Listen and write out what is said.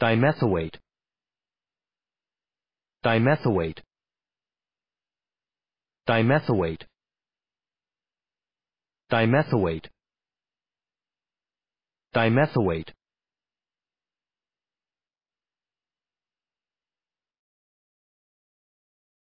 dimethylate dimethylate dimethylate dimethylate dimethylate